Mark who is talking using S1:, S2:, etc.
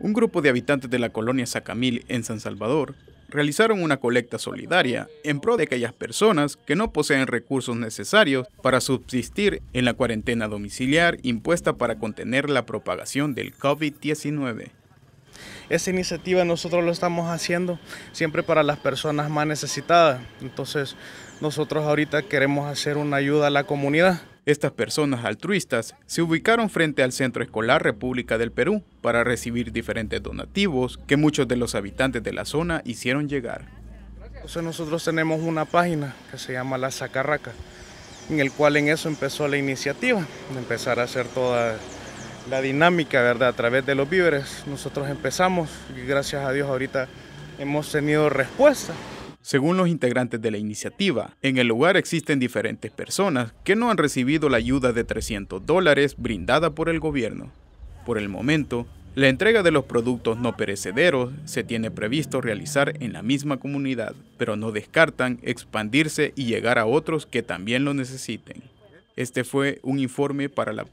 S1: un grupo de habitantes de la colonia Sacamil en San Salvador realizaron una colecta solidaria en pro de aquellas personas que no poseen recursos necesarios para subsistir en la cuarentena domiciliar impuesta para contener la propagación del COVID-19. esa iniciativa nosotros lo estamos haciendo siempre para las personas más necesitadas. Entonces nosotros ahorita queremos hacer una ayuda a la comunidad estas personas altruistas se ubicaron frente al Centro Escolar República del Perú para recibir diferentes donativos que muchos de los habitantes de la zona hicieron llegar.
S2: Entonces nosotros tenemos una página que se llama La Zacarraca, en el cual en eso empezó la iniciativa, de empezar a hacer toda la dinámica, ¿verdad? A través de los
S1: víveres. Nosotros empezamos y gracias a Dios ahorita hemos tenido respuesta. Según los integrantes de la iniciativa, en el lugar existen diferentes personas que no han recibido la ayuda de 300 dólares brindada por el gobierno. Por el momento, la entrega de los productos no perecederos se tiene previsto realizar en la misma comunidad, pero no descartan expandirse y llegar a otros que también lo necesiten. Este fue un informe para la